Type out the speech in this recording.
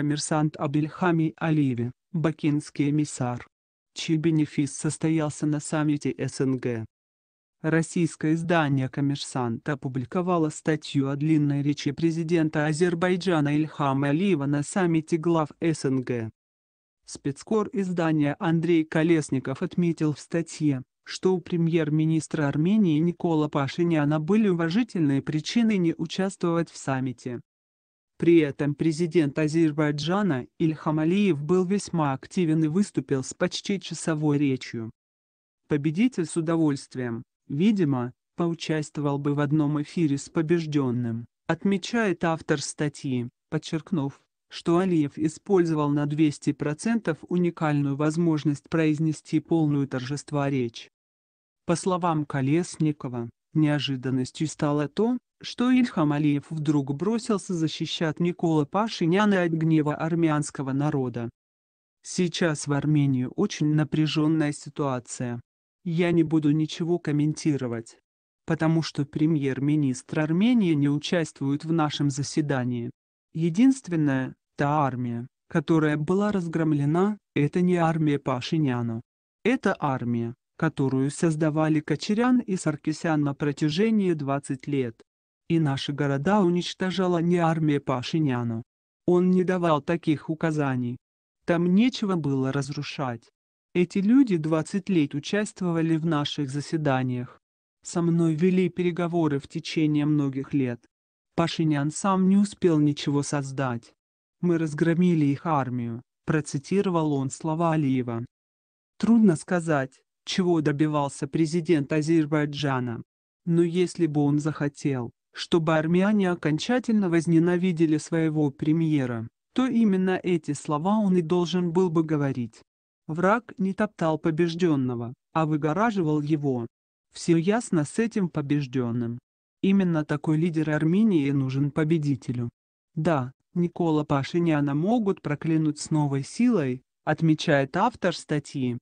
коммерсант Абельхами Алиеве, бакинский эмиссар, чей бенефис состоялся на саммите СНГ. Российское издание «Коммерсант» опубликовало статью о длинной речи президента Азербайджана Ильхама Алиева на саммите глав СНГ. Спецкор издания Андрей Колесников отметил в статье, что у премьер-министра Армении Никола Пашиняна были уважительные причины не участвовать в саммите. При этом президент Азербайджана Ильхам Алиев был весьма активен и выступил с почти часовой речью. Победитель с удовольствием, видимо, поучаствовал бы в одном эфире с побежденным, отмечает автор статьи, подчеркнув, что Алиев использовал на 200% уникальную возможность произнести полную торжества речь. По словам Колесникова, неожиданностью стало то, что Ильхам Алиев вдруг бросился защищать Никола Пашиняна от гнева армянского народа. Сейчас в Армении очень напряженная ситуация. Я не буду ничего комментировать, потому что премьер-министр Армении не участвует в нашем заседании. Единственная, та армия, которая была разгромлена, это не армия Пашиняна. Это армия, которую создавали Кочерян и Саркисян на протяжении 20 лет и наши города уничтожала не армия Пашиняна. Он не давал таких указаний. Там нечего было разрушать. Эти люди 20 лет участвовали в наших заседаниях. Со мной вели переговоры в течение многих лет. Пашинян сам не успел ничего создать. Мы разгромили их армию, процитировал он слова Алиева. Трудно сказать, чего добивался президент Азербайджана. Но если бы он захотел, чтобы армяне окончательно возненавидели своего премьера, то именно эти слова он и должен был бы говорить. Враг не топтал побежденного, а выгораживал его. Все ясно с этим побежденным. Именно такой лидер Армении нужен победителю. Да, Никола Пашиняна могут проклянуть с новой силой, отмечает автор статьи.